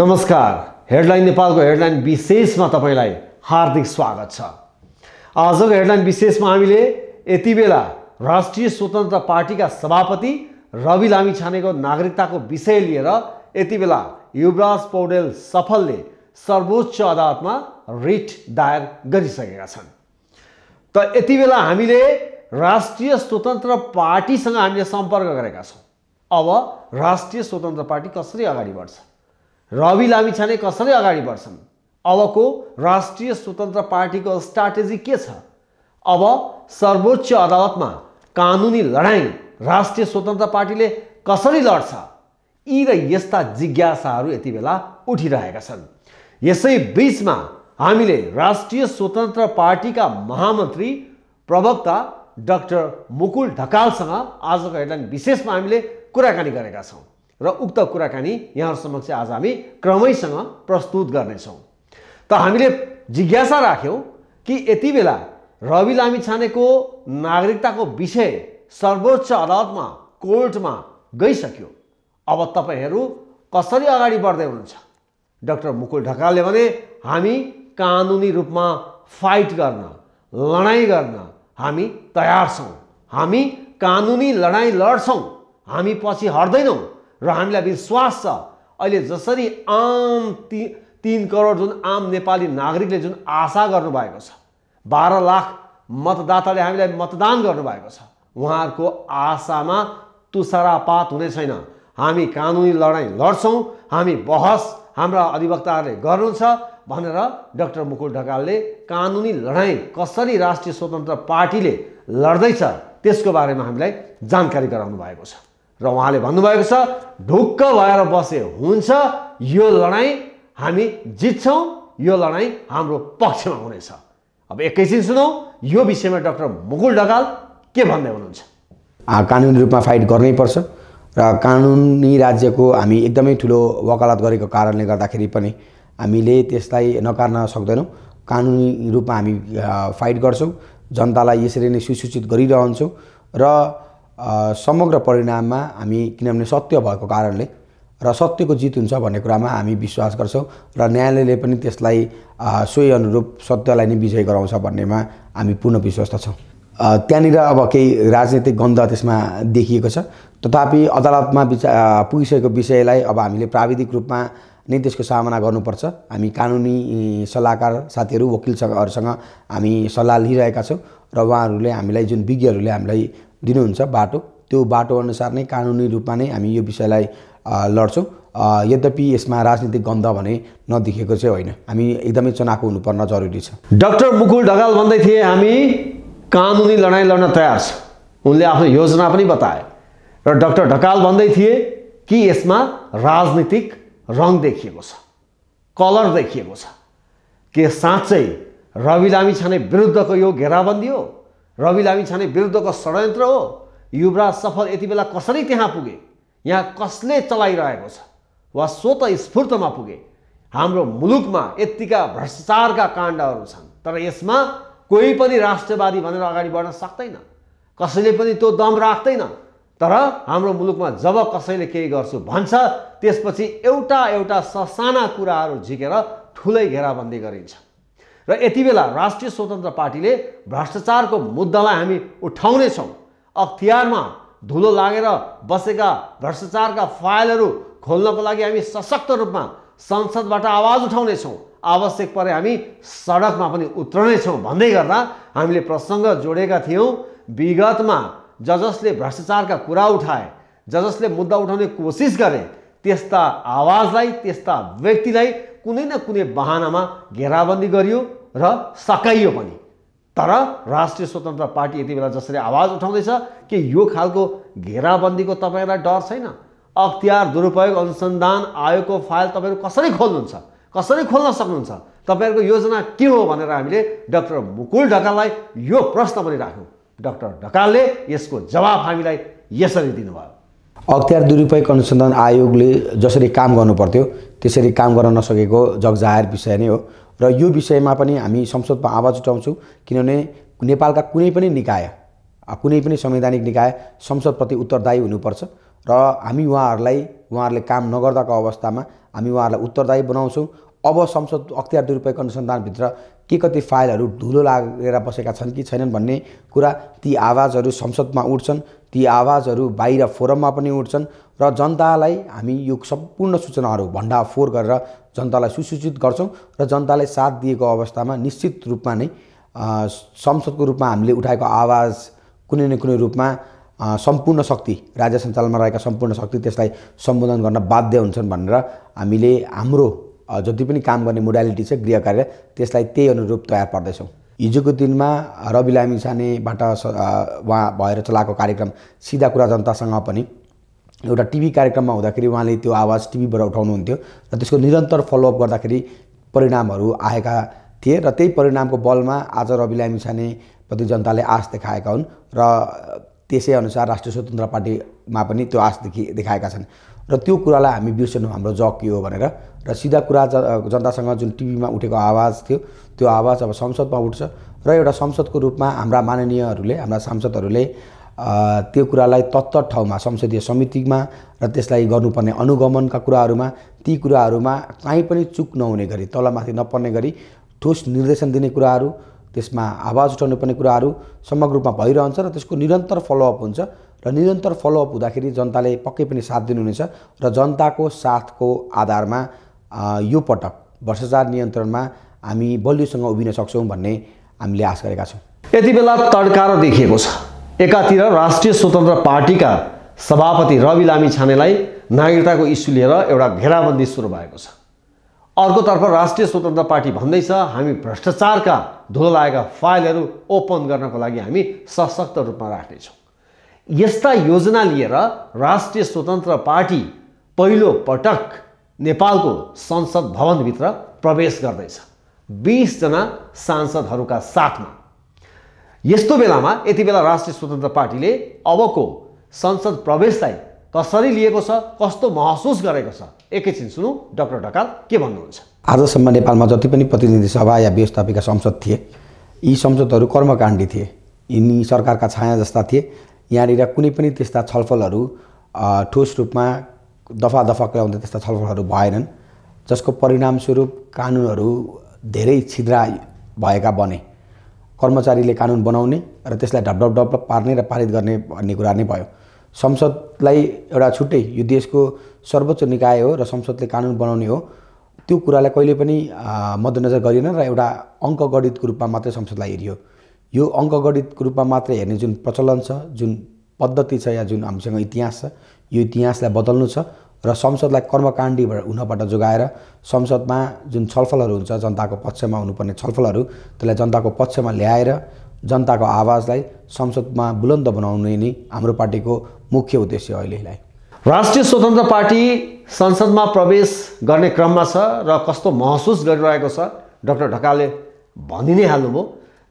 नमस्कार हेडलाइन नेपालको हेडलाइन विशेषमा तपाईँलाई हार्दिक स्वागत छ आजको हेडलाइन विशेषमा हामीले यति बेला राष्ट्रिय स्वतन्त्र पार्टीका सभापति रवि लामी छानेको नागरिकताको विषय लिएर यति बेला युवराज पौडेल सफलले सर्वोच्च अदालतमा रिट दायर गरिसकेका छन् त यति बेला हामीले राष्ट्रिय स्वतन्त्र पार्टीसँग हामीले सम्पर्क गरेका छौँ अब राष्ट्रिय स्वतन्त्र पार्टी कसरी अगाडि बढ्छ रवि लामिछाने कसरी अगाडि बढ्छन् अबको राष्ट्रिय स्वतन्त्र पार्टीको स्ट्राटेजी के छ अब सर्वोच्च अदालतमा कानुनी लडाइँ राष्ट्रिय स्वतन्त्र पार्टीले कसरी लड्छ यी र यस्ता जिज्ञासाहरू यति बेला उठिरहेका छन् यसै बिचमा हामीले राष्ट्रिय स्वतन्त्र पार्टीका महामन्त्री प्रवक्ता डाक्टर मुकुल ढकालसँग आजको हेडलाइन विशेषमा हामीले कुराकानी गरेका छौँ र उक्त कुराकानी यहाँहरू समक्ष आज हामी क्रमैसँग प्रस्तुत गर्नेछौँ त हामीले जिज्ञासा राख्यौँ कि यति बेला रवि लामी छानेको नागरिकताको विषय सर्वोच्च अदालतमा कोर्टमा गइसक्यो अब तपाईँहरू कसरी अगाडि बढ्दै हुनुहुन्छ डाक्टर मुकुल ढकालले भने हामी कानुनी रूपमा फाइट गर्न लडाइँ गर्न हामी तयार छौँ हामी कानुनी लडाइँ लड्छौँ हामी पछि हट्दैनौँ र हामीलाई विश्वास छ अहिले जसरी आम ती तिन करोड जुन आम नेपाली नागरिकले जुन आशा गर्नुभएको छ बाह्र लाख मतदाताले हामीलाई मतदान गर्नुभएको छ उहाँहरूको आशामा तुसारापात हुने छैन हामी कानुनी लडाइँ लड्छौँ हामी बहस हाम्रा अधिवक्ताहरूले गर्नुहुन्छ भनेर डाक्टर मुकुल ढकालले कानुनी लडाइँ कसरी राष्ट्रिय स्वतन्त्र पार्टीले लड्दैछ त्यसको बारेमा हामीलाई जानकारी गराउनु भएको छ र उहाँले भन्नुभएको छ ढुक्क भएर बसे हुन्छ यो लडाइँ हामी जित्छौँ यो लडाइँ हाम्रो पक्षमा हुनेछ अब एकैछिन सुनौ यो विषयमा डाक्टर मुकुल ढकाल के भन्दै हुनुहुन्छ कानुनी रूपमा फाइट गर्नैपर्छ र कानुनी राज्यको हामी एकदमै ठुलो वकालत गरेको कारणले गर्दाखेरि पनि हामीले त्यसलाई नकार्न सक्दैनौँ कानुनी रूपमा हामी फाइट गर्छौँ जनतालाई यसरी नै सुसूचित गरिरहन्छौँ र समग्र परिणाममा हामी किनभने सत्य भएको कारणले र सत्यको जित हुन्छ भन्ने कुरामा हामी विश्वास गर्छौँ र न्यायालयले पनि त्यसलाई सोही अनुरूप सत्यलाई नै विजय गराउँछ भन्नेमा हामी पूर्ण विश्वस्त छौँ त्यहाँनिर अब केही राजनीतिक गन्ध त्यसमा देखिएको छ तथापि अदालतमा विचा पुगिसकेको विषयलाई अब हामीले प्राविधिक रूपमा नै त्यसको सामना गर्नुपर्छ हामी कानुनी सल्लाहकार साथीहरू वकिलसँगहरूसँग हामी सल्लाह लिइरहेका छौँ र उहाँहरूले हामीलाई जुन विज्ञहरूले हामीलाई दिनुहुन्छ बाटो त्यो बाटोअनुसार नै कानुनी रूपमा नै हामी यो विषयलाई लड्छौँ यद्यपि यसमा राजनीतिक गन्ध भने नदेखेको चाहिँ होइन हामी एकदमै चनाको हुनुपर्न जरुरी छ डक्टर मुकुल ढकाल भन्दै थिए हामी कानुनी लडाइँ लड्न तयार छ उनले आफ्नो योजना पनि बताए र डक्टर ढकाल भन्दै थिए कि यसमा राजनीतिक रङ देखिएको छ कलर देखिएको छ के साँच्चै रवि लामी छाने विरुद्धको यो घेराबन्दी हो रवि लामी छाने विरुद्धको षड्यन्त्र हो युवराज सफल यति बेला कसरी त्यहाँ पुगे यहाँ कसले चलाइरहेको छ वा स्वत स्फूर्तमा पुगे हाम्रो मुलुकमा यत्तिका भ्रष्टाचारका काण्डहरू छन् तर यसमा कोही पनि राष्ट्रवादी भनेर अगाडि बढ्न सक्दैन कसैले पनि त्यो दम राख्दैन तर हाम्रो मुलुकमा जब कसैले केही गर्छु भन्छ त्यसपछि एउटा एउटा ससाना कुराहरू झिकेर ठुलै घेराबन्दी गरिन्छ र यति बेला राष्ट्रिय स्वतन्त्र पार्टीले भ्रष्टाचारको मुद्दालाई हामी उठाउनेछौँ अख्तियारमा धुलो लागेर बसेका भ्रष्टाचारका फाइलहरू खोल्नको लागि हामी सशक्त रूपमा संसदबाट आवाज उठाउनेछौँ आवश्यक परे हामी सडकमा पनि उत्रनेछौँ भन्दै गर्दा हामीले प्रसङ्ग जोडेका थियौँ विगतमा ज जसले भ्रष्टाचारका कुरा उठाए ज जसले मुद्दा उठाउने कोसिस गरे त्यस्ता आवाजलाई त्यस्ता व्यक्तिलाई कुनै न कुनै बहानामा घेराबन्दी गरियो र सकाइयो पनि तर राष्ट्रिय स्वतन्त्र पार्टी यति बेला जसरी आवाज उठाउँदैछ कि यो खालको घेराबन्दीको तपाईँलाई डर छैन अख्तियार दुरुपयोग अनुसन्धान आयोगको फाइल तपाईँहरू कसरी खोल्नुहुन्छ कसरी खोल्न सक्नुहुन्छ तपाईँहरूको योजना के हो भनेर हामीले डक्टर मुकुल ढकाललाई यो प्रश्न पनि राख्यौँ डक्टर ढकालले यसको जवाब हामीलाई यसरी दिनुभयो अख्तियार दुरुपयोग अनुसन्धान आयोगले जसरी काम गर्नुपर्थ्यो त्यसरी काम गर्न नसकेको जगजाहेर विषय नै हो र यो विषयमा पनि हामी संसदमा आवाज उठाउँछौँ किनभने नेपालका कुनै पनि निकाय कुनै पनि संवैधानिक निकाय संसदप्रति उत्तरदायी हुनुपर्छ र हामी उहाँहरूलाई उहाँहरूले काम नगर्दाको अवस्थामा हामी उहाँहरूलाई उत्तरदायी बनाउँछौँ अब संसद अख्तियार दुरुपयोग अनुसन्धानभित्र के कति फाइलहरू धुलो लागेर बसेका छन् कि छैनन् भन्ने कुरा ती आवाजहरू संसदमा उठ्छन् ती आवाजहरू बाहिर फोरममा पनि उठ्छन् र जनतालाई हामी यो सम्पूर्ण सूचनाहरू भण्डाफोर गरेर जनतालाई सुसूचित गर्छौँ र जनतालाई साथ दिएको अवस्थामा निश्चित रूपमा नै संसदको रूपमा हामीले उठाएको आवाज कुनै न कुनै रूपमा सम्पूर्ण शक्ति राज्य सञ्चालनमा रहेका सम्पूर्ण शक्ति त्यसलाई सम्बोधन गर्न बाध्य हुन्छन् भनेर हामीले हाम्रो जति पनि काम गर्ने मोडालिटी छ गृह कार्य त्यसलाई त्यही अनुरूप तयार पार्दैछौँ हिजोको दिनमा रवि लामी छानेबाट उहाँ भएर चलाएको कार्यक्रम सिधा कुरा जनतासँग पनि एउटा टिभी कार्यक्रममा हुँदाखेरि उहाँले त्यो आवाज टिभीबाट उठाउनुहुन्थ्यो र त्यसको निरन्तर फलोअप गर्दाखेरि परिणामहरू आएका थिए र त्यही परिणामको बलमा आज रवि लामी छानेप्रति जनताले आश देखाएका हुन् र त्यसै अनुसार राष्ट्रिय स्वतन्त्र पार्टीमा पनि त्यो आश देखि देखाएका छन् र त्यो कुरालाई हामी बिर्सेनौँ हाम्रो जग हो भनेर र सिधा कुरा जनतासँग जुन टिभीमा उठेको आवाज थियो त्यो आवाज अब संसदमा उठ्छ र एउटा संसदको रूपमा हाम्रा माननीयहरूले हाम्रा सांसदहरूले त्यो कुरालाई तत्त ठाउँमा संसदीय समितिमा र त्यसलाई गर्नुपर्ने अनुगमनका कुराहरूमा ती कुराहरूमा काहीँ पनि चुक नहुने गरी तलमाथि नपर्ने गरी ठोस निर्देशन दिने कुराहरू त्यसमा आवाज उठाउनु पर्ने कुराहरू समग्र रूपमा भइरहन्छ र त्यसको निरन्तर फलोअप हुन्छ र निरन्तर फलोअप हुँदाखेरि जनताले पक्कै पनि साथ दिनुहुनेछ र जनताको साथको आधारमा यो पटक भ्रष्टाचार नियन्त्रणमा हामी बलियोसँग उभिन सक्छौँ भन्ने हामीले आश गरेका छौँ यति बेला तड्कारो देखिएको छ एकातिर राष्ट्रिय स्वतन्त्र पार्टीका सभापति रवि लामी छानेलाई नागरिकताको इस्यु लिएर एउटा घेराबन्दी सुरु भएको छ अर्कोतर्फ राष्ट्रिय स्वतन्त्र पार्टी भन्दैछ हामी भ्रष्टाचारका धुलो लागेका फाइलहरू ओपन गर्नको लागि हामी सशक्त रूपमा राख्नेछौँ यस्ता योजना लिएर राष्ट्रिय स्वतन्त्र पार्टी पहिलो पटक नेपालको संसद भवनभित्र प्रवेश गर्दैछ बिसजना सांसदहरूका साथमा यस्तो बेलामा यति बेला राष्ट्रिय स्वतन्त्र पार्टीले अबको संसद प्रवेशलाई कसरी लिएको छ कस्तो महसुस गरेको छ एकैछिन सुनौ डक्टर ढकाल के भन्नुहुन्छ आजसम्म नेपालमा जति पनि प्रतिनिधि सभा या व्यवस्थापिका संसद थिए यी संसदहरू कर्मकाण्डी थिए यिनी सरकारका छाया जस्ता थिए यहाँनिर कुनै पनि त्यस्ता छलफलहरू ठोस रूपमा दफा दफा ल्याउँदा त्यस्ता छलफलहरू भएनन् जसको परिणामस्वरूप कानुनहरू धेरै छिद्रा भएका बने कर्मचारीले कानुन बनाउने र त्यसलाई ढपढप ढपढप पार्ने र पारित गर्ने भन्ने कुरा नै भयो संसदलाई एउटा छुट्टै यो देशको सर्वोच्च निकाय हो र संसदले कानुन बनाउने हो त्यो कुरालाई कहिले पनि मध्यनजर गरिएन र एउटा अङ्कगणितको रूपमा मात्रै संसदलाई हेरियो यो अङ्कगणितको रूपमा मात्र हेर्ने जुन प्रचलन छ जुन पद्धति छ या जुन हामीसँग इतिहास छ यो इतिहासलाई बदल्नु छ र संसदलाई कर्मकाण्डी हुनबाट जोगाएर संसदमा जुन छलफलहरू हुन्छ जनताको पक्षमा हुनुपर्ने छलफलहरू त्यसलाई जनताको पक्षमा ल्याएर जनताको आवाजलाई संसदमा बुलन्द बनाउने नै हाम्रो पार्टीको मुख्य उद्देश्य अहिलेलाई राष्ट्रिय स्वतन्त्र पार्टी संसदमा प्रवेश गर्ने क्रममा छ र कस्तो महसुस गरिरहेको छ डक्टर ढकालले भनि नै हाल्नुभयो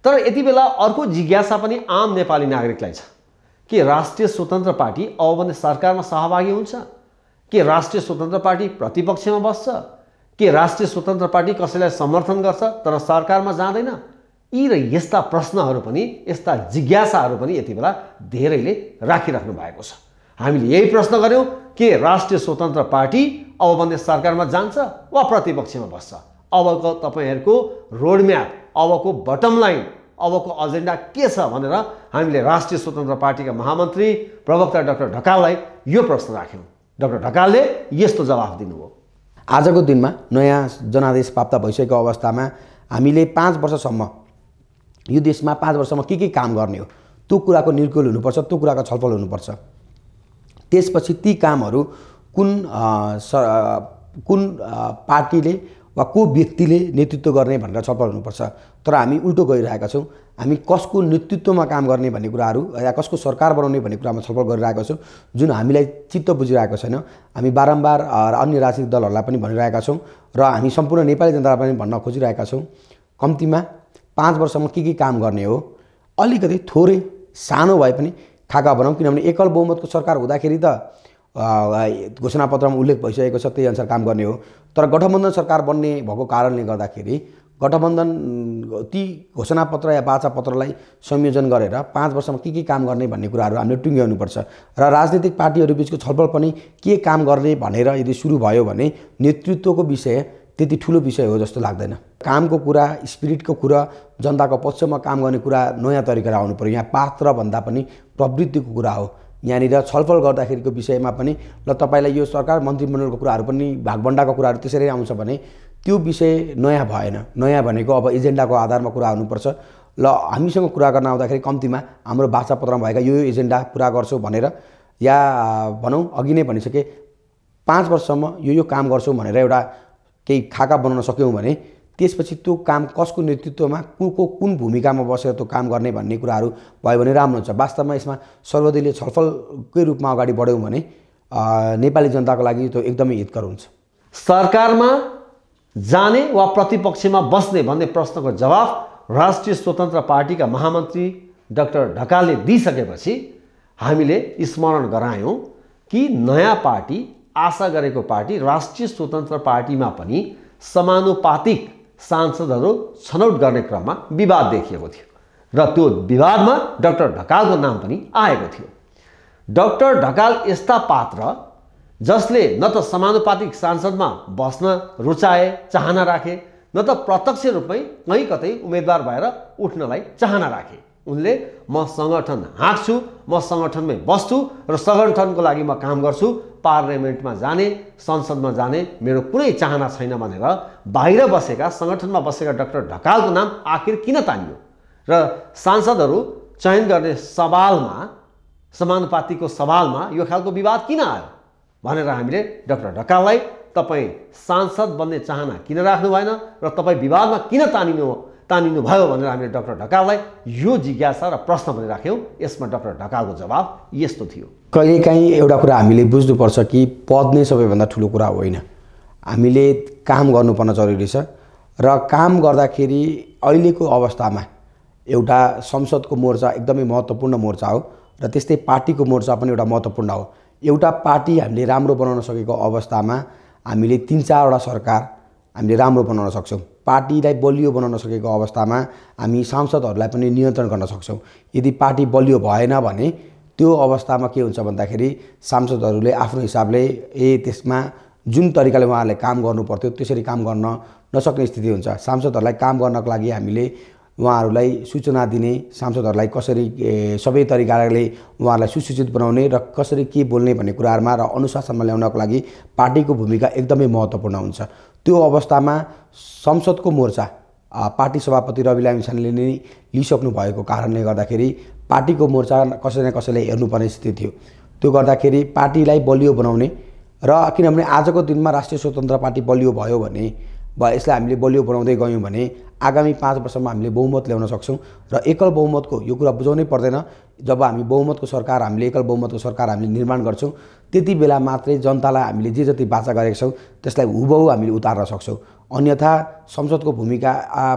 तर यति बेला अर्को जिज्ञासा पनि आम नेपाली नागरिकलाई छ के राष्ट्रिय स्वतन्त्र पार्टी अब भने सरकारमा सहभागी हुन्छ के राष्ट्रिय स्वतन्त्र पार्टी प्रतिपक्षमा बस्छ के राष्ट्रिय स्वतन्त्र पार्टी कसैलाई समर्थन गर्छ तर सरकारमा जाँदैन यी र यस्ता प्रश्नहरू पनि यस्ता जिज्ञासाहरू पनि यति बेला धेरैले राखिराख्नु भएको छ हामीले यही प्रश्न गऱ्यौँ के राष्ट्रिय स्वतन्त्र पार्टी अब भने सरकारमा जान्छ वा प्रतिपक्षमा बस्छ अबको तपाईँहरूको रोडम्याप अबको बटम लाइन अबको एजेन्डा के छ भनेर हामीले राष्ट्रिय स्वतन्त्र पार्टीका महामन्त्री प्रवक्ता डाक्टर ढकाललाई यो प्रश्न राख्यौँ डाक्टर ढकालले यस्तो जवाफ दिनुभयो आजको दिनमा नयाँ जनादेश प्राप्त भइसकेको अवस्थामा हामीले पाँच वर्षसम्म यो देशमा पाँच वर्षसम्म के के काम गर्ने हो त्यो कुराको निर्कुल हुनुपर्छ त्यो कुराको छलफल हुनुपर्छ त्यसपछि ती कामहरू कुन कुन पार्टीले वा को व्यक्तिले नेतृत्व गर्ने भनेर छलफल हुनुपर्छ तर हामी उल्टो गरिरहेका छौँ हामी कसको नेतृत्वमा काम गर्ने भन्ने कुराहरू या कसको सरकार बनाउने भन्ने कुरामा छलफल गरिरहेका छौँ जुन हामीलाई चित्त बुझिरहेको छैन हामी बारम्बार अन्य राजनीतिक दलहरूलाई पनि भनिरहेका छौँ र हामी सम्पूर्ण नेपाली जनतालाई पनि भन्न खोजिरहेका छौँ कम्तीमा पाँच वर्षमा के के काम गर्ने हो अलिकति थोरै सानो भए पनि खाका बनाऊँ किनभने एकल बहुमतको सरकार हुँदाखेरि त घोषणापत्रमा उल्लेख भइसकेको छ त्यही अनुसार काम गर्ने हो तर गठबन्धन सरकार बन्ने भएको कारणले गर्दाखेरि गठबन्धन ती घोषणापत्र या बाचापत्रलाई संयोजन गरेर पाँच वर्षमा के के काम गर्ने भन्ने कुराहरू हामीले टुङ्ग्याउनुपर्छ र राजनीतिक पार्टीहरू बिचको छलफल पनि के काम गर्ने भनेर यदि सुरु भयो भने नेतृत्वको विषय त्यति ठुलो विषय हो जस्तो लाग्दैन कामको कुरा स्पिरिटको कुरा जनताको पक्षमा काम गर्ने कुरा नयाँ तरिकाले आउनु पऱ्यो यहाँ पात्रभन्दा पनि प्रवृत्तिको कुरा हो यहाँनिर छलफल गर्दाखेरिको विषयमा पनि ल तपाईँलाई यो सरकार मन्त्रीमण्डलको कुराहरू पनि भागभन्डाको कुराहरू त्यसरी आउँछ भने त्यो विषय नयाँ भएन नयाँ भनेको अब एजेन्डाको आधारमा कुरा हुनुपर्छ ल हामीसँग कुरा गर्न आउँदाखेरि कम्तीमा हाम्रो भाषापत्रमा भएका यो यो एजेन्डा पुरा गर्छौँ भनेर या भनौँ अघि नै भनिसकेँ पाँच वर्षसम्म यो यो काम गर्छौँ भनेर एउटा केही खाका बनाउन सक्यौँ भने त्यसपछि त्यो काम कसको नेतृत्वमा को को कुन भूमिकामा बसेर त्यो काम गर्ने भन्ने कुराहरू भयो भने राम्रो हुन्छ वास्तवमा यसमा सर्वदलीय छलफलकै रूपमा अगाडि बढ्यौँ भने नेपाली जनताको लागि त्यो एकदमै हितकर हुन्छ सरकारमा जाने वा प्रतिपक्षमा बस्ने भन्ने प्रश्नको जवाफ राष्ट्रिय स्वतन्त्र पार्टीका महामन्त्री डाक्टर ढकालले दिइसकेपछि हामीले स्मरण गरायौँ कि नयाँ पार्टी आशा गरेको पार्टी राष्ट्रिय स्वतन्त्र पार्टीमा पनि समानुपातिक सांसदहरू छनौट गर्ने क्रममा विवाद देखिएको थियो र त्यो विवादमा डाक्टर ढकालको नाम पनि आएको थियो डाक्टर ढकाल यस्ता पात्र जसले न त समानुपातिक सांसदमा बस्न रुचाए चाहना राखे न त प्रत्यक्ष रूपमै कहीँ कतै उम्मेदवार भएर उठ्नलाई चाहना राखे उनले म सङ्गठन हाँक्छु म सङ्गठनमै बस्छु र सङ्गठनको लागि म काम गर्छु पार्लियामेन्टमा जाने संसदमा जाने मेरो कुनै चाहना छैन भनेर बाहिर बसेका सङ्गठनमा बसेका डाक्टर ढकालको नाम आखिर किन तानियो र सांसदहरू चयन गर्ने सवालमा समानुपातिको सवालमा यो खालको विवाद किन आयो भनेर हामीले डाक्टर ढकाललाई तपाईँ सांसद बन्ने चाहना किन राख्नु भएन र तपाईँ विवादमा किन तानिनु तानिनुभयो भनेर हामीले डक्टर ढकाललाई यो जिज्ञासा र प्रश्न पनि राख्यौँ यसमा डक्टर ढकालको जवाब यस्तो थियो कहिलेकाहीँ एउटा कुरा हामीले बुझ्नुपर्छ कि पद नै सबैभन्दा ठुलो कुरा होइन हामीले काम गर्नुपर्न जरुरी छ र काम गर्दाखेरि अहिलेको अवस्थामा एउटा संसदको मोर्चा एकदमै महत्त्वपूर्ण मोर्चा हो र त्यस्तै पार्टीको मोर्चा पनि एउटा महत्त्वपूर्ण हो एउटा पार्टी हामीले राम्रो बनाउन सकेको अवस्थामा हामीले तिन चारवटा सरकार हामीले राम्रो बनाउन सक्छौँ पार्टीलाई बलियो बनाउन सकेको अवस्थामा हामी सांसदहरूलाई पनि नियन्त्रण गर्न सक्छौँ यदि पार्टी बलियो भएन भने त्यो अवस्थामा के हुन्छ भन्दाखेरि सांसदहरूले आफ्नो हिसाबले ए त्यसमा जुन तरिकाले उहाँहरूले काम गर्नु पर्थ्यो त्यसरी काम गर्न नसक्ने स्थिति हुन्छ सांसदहरूलाई काम गर्नको लागि हामीले उहाँहरूलाई सूचना दिने सांसदहरूलाई कसरी सबै तरिकाले उहाँहरूलाई सुसूचित बनाउने र कसरी के बोल्ने भन्ने कुराहरूमा र अनुशासनमा ल्याउनको लागि पार्टीको भूमिका एकदमै महत्त्वपूर्ण हुन्छ त्यो अवस्थामा संसदको मोर्चा पार्टी सभापति रवि लामिछानेले नै लिइसक्नु भएको कारणले गर्दाखेरि पार्टीको मोर्चा कसै न कसैले हेर्नुपर्ने स्थिति थियो त्यो गर्दाखेरि पार्टीलाई बलियो बनाउने र किनभने आजको दिनमा राष्ट्रिय स्वतन्त्र पार्टी बलियो भयो भने वा यसलाई हामीले बलियो बनाउँदै गयौँ भने आगामी पाँच वर्षमा हामीले बहुमत ल्याउन सक्छौँ र एकल बहुमतको यो कुरा बुझाउनै पर्दैन जब हामी बहुमतको सरकार हामीले एकल बहुमतको सरकार हामीले निर्माण गर्छौँ त्यति बेला मात्रै जनतालाई हामीले जे जति बाचा गरेका छौँ त्यसलाई हुबहु हामीले उतार्न सक्छौँ अन्यथा संसदको भूमिका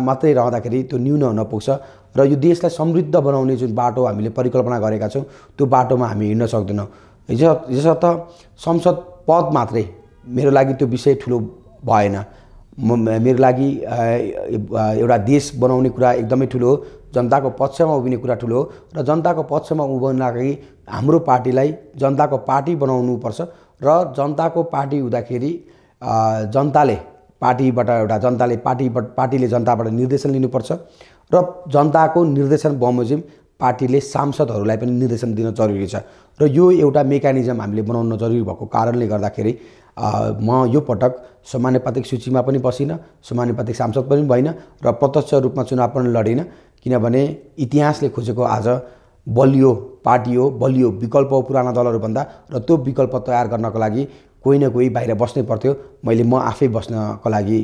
मात्रै रहँदाखेरि त्यो न्यून हुन पुग्छ र यो देशलाई समृद्ध बनाउने जुन बाटो हामीले परिकल्पना गरेका छौँ त्यो बाटोमा हामी हिँड्न सक्दैनौँ यसर्थ संसद पद मात्रै मेरो लागि त्यो विषय ठुलो भएन म मेरो लागि एउटा देश बनाउने कुरा एकदमै ठुलो जनताको पक्षमा उभिने कुरा ठुलो र जनताको पक्षमा उभिनको लागि हाम्रो पार्टीलाई जनताको पार्टी बनाउनु पर्छ र जनताको पार्टी हुँदाखेरि जनताले पार्टीबाट एउटा जनताले पार्टी पार्टीले जनताबाट निर्देशन लिनुपर्छ र जनताको निर्देशन बमोजिम पार्टीले सांसदहरूलाई पनि निर्देशन दिन जरुरी छ र यो एउटा मेकानिजम हामीले बनाउन जरुरी भएको कारणले गर्दाखेरि म यो पटक समानुपातिक सूचीमा पनि बसिनँ समानुपातिक सांसद पनि भइनँ र प्रत्यक्ष रूपमा चुनाव पनि लडिनँ किनभने इतिहासले खोजेको आज बलियो पार्टी हो बलियो विकल्प हो पुराना दलहरूभन्दा र त्यो विकल्प तयार गर्नको लागि कोही न कोही बाहिर बस्नै पर्थ्यो मैले म आफै बस्नको लागि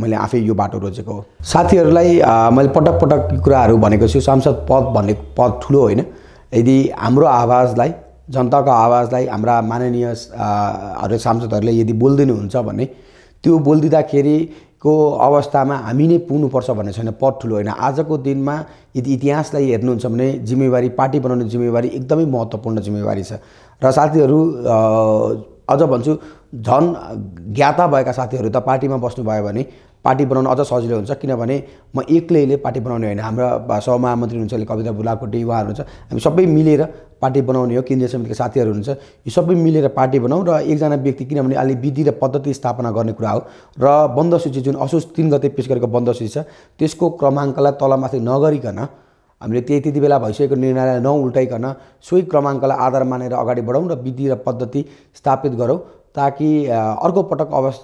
मैले आफै यो बाटो रोजेको हो साथीहरूलाई मैले पटक पटक कुराहरू भनेको छु सांसद पद भन्ने पद ठुलो होइन यदि हाम्रो आवाजलाई जनताको आवाजलाई हाम्रा माननीय हरेक सांसदहरूले यदि बोलिदिनु हुन्छ भने त्यो बोलिदिँदाखेरिको अवस्थामा हामी नै पुग्नुपर्छ भन्ने छैन पद ठुलो होइन आजको दिनमा यदि इतिहासलाई हेर्नुहुन्छ भने जिम्मेवारी पार्टी बनाउने जिम्मेवारी एकदमै महत्त्वपूर्ण जिम्मेवारी छ र साथीहरू अझ भन्छु झन् ज्ञाता भएका साथीहरू त पार्टीमा बस्नुभयो भने पार्टी बनाउन अझ सजिलो हुन्छ किनभने म एक्लैले पार्टी बनाउने होइन हाम्रा सहमहामन्त्री हुनुहुन्छ कविता बुलाकोटी उहाँहरू हुन्छ हामी सबै मिलेर पार्टी बनाउने हो केन्द्रीय समितिका साथीहरू हुनुहुन्छ यो सबै मिलेर पार्टी बनाऊ र एकजना व्यक्ति किनभने अलि विधि र पद्धति स्थापना गर्ने कुरा हो र बन्द सूची जुन असोज तिन गते पेस गरेको बन्द सूची छ त्यसको क्रमाङ्कलाई तलमाथि नगरिकन हामीले त्यही त्यति बेला भइसकेको निर्णयलाई नउल्टाइकन सोही क्रमाङ्कलाई आधार मानेर अगाडि बढौँ र विधि र पद्धति स्थापित गरौँ ताकि अर्को पटक अवस्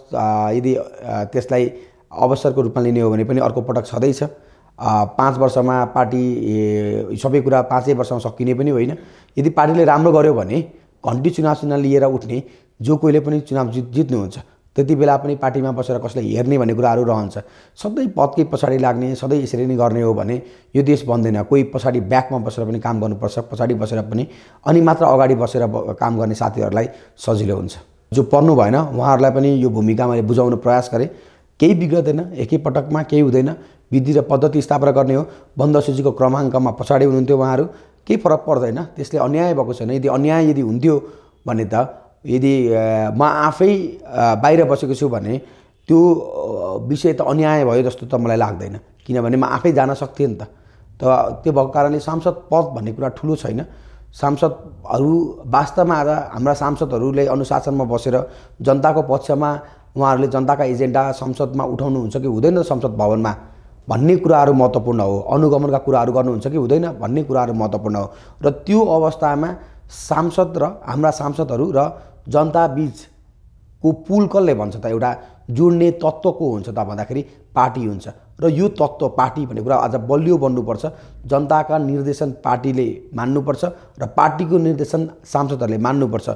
यदि त्यसलाई अवसरको रूपमा लिने हो भने पनि अर्को पटक छँदैछ पाँच वर्षमा पार्टी सबै कुरा पाँचै वर्षमा सकिने पनि होइन यदि पार्टीले राम्रो गर्यो भने घन्टी चुनाव चुनाव लिएर उठ्ने जो कोहीले पनि चुनाव जित जित्नुहुन्छ त्यति बेला पनि पार्टीमा बसेर कसलाई हेर्ने भन्ने कुराहरू रहन्छ सधैँ पदकै पछाडि लाग्ने सधैँ यसरी नै गर्ने हो भने यो देश बन्दैन कोही पछाडि ब्याकमा बसेर पनि काम गर्नुपर्छ पछाडि बसेर पनि अनि मात्र अगाडि बसेर काम गर्ने साथीहरूलाई सजिलो हुन्छ जो पढ्नु भएन उहाँहरूलाई पनि यो भूमिका मैले बुझाउने प्रयास गरेँ केही बिग्रदैन एकैपटकमा केही हुँदैन विधि र पद्धति स्थापना गर्ने हो बन्द सूचीको क्रमाङ्कमा पछाडि हुनुहुन्थ्यो उहाँहरू केही फरक पर्दैन त्यसले अन्याय भएको छैन यदि अन्याय यदि हुन्थ्यो भने त यदि म आफै बाहिर बसेको छु भने त्यो विषय त अन्याय भयो जस्तो त मलाई लाग्दैन किनभने म आफै जान सक्थेँ नि त त त्यो भएको कारणले सांसद पद भन्ने कुरा ठुलो छैन सांसदहरू वास्तवमा आज हाम्रा सांसदहरूले अनुशासनमा बसेर जनताको पक्षमा उहाँहरूले जनताका एजेन्डा संसदमा उठाउनुहुन्छ कि हुँदैन संसद भवनमा भन्ने कुराहरू महत्त्वपूर्ण हो अनुगमनका कुराहरू गर्नुहुन्छ कि हुँदैन भन्ने कुराहरू महत्त्वपूर्ण हो र त्यो अवस्थामा सांसद र हाम्रा सांसदहरू र जनता बिचको पुल कसले भन्छ त एउटा जोड्ने को हुन्छ त भन्दाखेरि पार्टी हुन्छ र यो तत्त्व पार्टी भन्ने कुरा अझ बलियो बन्नुपर्छ जनताका निर्देशन पार्टीले मान्नुपर्छ र पार्टीको निर्देशन सांसदहरूले मान्नुपर्छ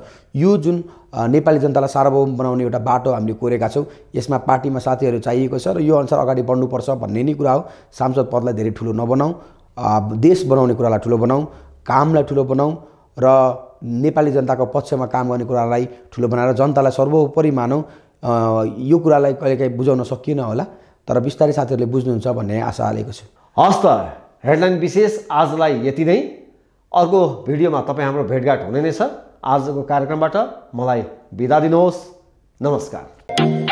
यो जुन नेपाली जनतालाई सार्वभौम बनाउने एउटा बाटो हामीले कोरेका छौँ यसमा पार्टीमा साथीहरू चाहिएको छ र यो अनुसार अगाडि बढ्नुपर्छ भन्ने नै कुरा हो सांसद पदलाई धेरै ठुलो नबनाऊ देश बनाउने कुरालाई ठुलो बनाऊ कामलाई ठुलो बनाऊ र नेपाली जनताको पक्षमा काम गर्ने कुरालाई ठुलो बनाएर जनतालाई सर्वोपरि मानौँ यो कुरालाई कहिलेकाहीँ बुझाउन सकिएन होला तर बिस्तारै साथीहरूले बुझ्नुहुन्छ भन्ने आशा हालेको छु हस् त हेडलाइन विशेष आजलाई यति नै अर्को भिडियोमा तपाईँ हाम्रो भेटघाट हुने नै छ आजको कार्यक्रमबाट मलाई बिदा दिनुहोस् नमस्कार